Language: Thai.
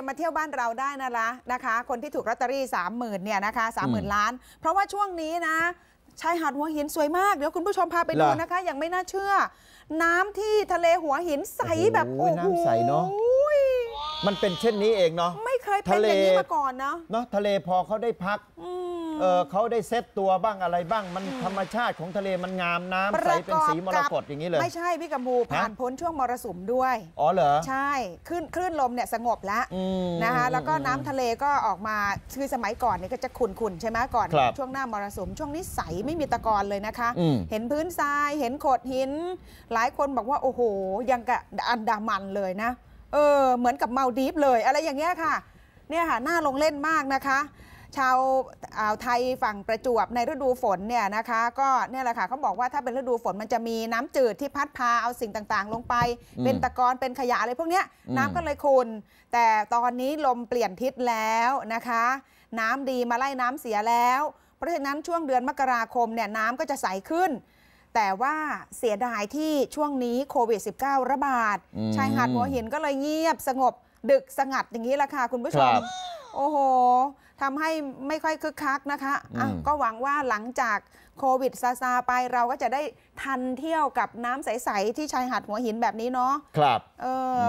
มมาเที่ยวบ้านเราได้นะละนะคะ คนที่ถูกรัตตอรี่สามหมื่นเนี่ยนะคะสามหมื่นล้าน เพราะว่าช่วงนี้นะชายหาดหัวหินสวยมาก เดี๋ยวคุณผู้ชมพาไปดูนะคะ อย่างไม่น่าเชื่อ น้ำที่ทะเลหัวหินใสแบบโอ้โหน้ำใสเนาะมันเป็นเช่นนี้เองเนาะไม่เคยเป็นอย่างนี้มาก่อนเนาะเนาะทะเลพอเขาได้พักเออเขาได้เซตตัวบ้างอะไรบ้างมันธรรมชาติของทะเลมันงามน้ำใสเป็นสีมรกตอย่างนี้เลย ไม่ใช่พี่กัมพูผ่านพ้นช่วงมรสุมด้วยอ๋อเหรอ ใช่คลื่นคลื่นลมเนี่ยสงบแล้วนะคะแล้วก็น้ำทะเลก็ออกมาคือสมัยก่อนเนี่ยก็จะขุ่นๆใช่ไหมก่อนช่วงหน้ามรสุม ช่วงนี้ใสไม่มีตะกอนเลยนะคะ เห็นพื้นทรายเห็นโขดหิน หลายคนบอกว่าโอ้โหยังกับอันดามันเลยนะ เออเหมือนกับเมาดีฟเลย อะไรอย่างเงี้ยค่ะ เนี่ยค่ะน่าลงเล่นมากนะคะชาวอ่าวไทยฝั่งประจวบในฤดูฝนเนี่ยนะคะ ก็เนี่ยแหละค่ะเขาบอกว่าถ้าเป็นฤดูฝนมันจะมีน้ำจืดที่พัดพาเอาสิ่งต่างๆ ลงไป เป็นตะกอนเป็นขยะอะไรพวกเนี้ยน้ำก็เลยขุณแต่ตอนนี้ลมเปลี่ยนทิศแล้วนะคะ น้ำดีมาไล่น้ำเสียแล้ว เพราะฉะนั้นช่วงเดือนมกราคมเนี่ยน้ำก็จะใสขึ้น แต่ว่าเสียดายที่ช่วงนี้โควิด -19 ระบาด ชายหาดหัวหินก็เลยเงียบสงบ ดึกสงัดอย่างนี้ละค่ะคุณผู้ชมโอ้โหทำให้ไม่ค่อยคึกคักนะคะะก็หวังว่าหลังจากโควิด ซาซาไปเราก็จะได้ทันเที่ยวกับน้ำใส ๆ ที่ชายหาดหัวหินแบบนี้เนาะ ครับ เออ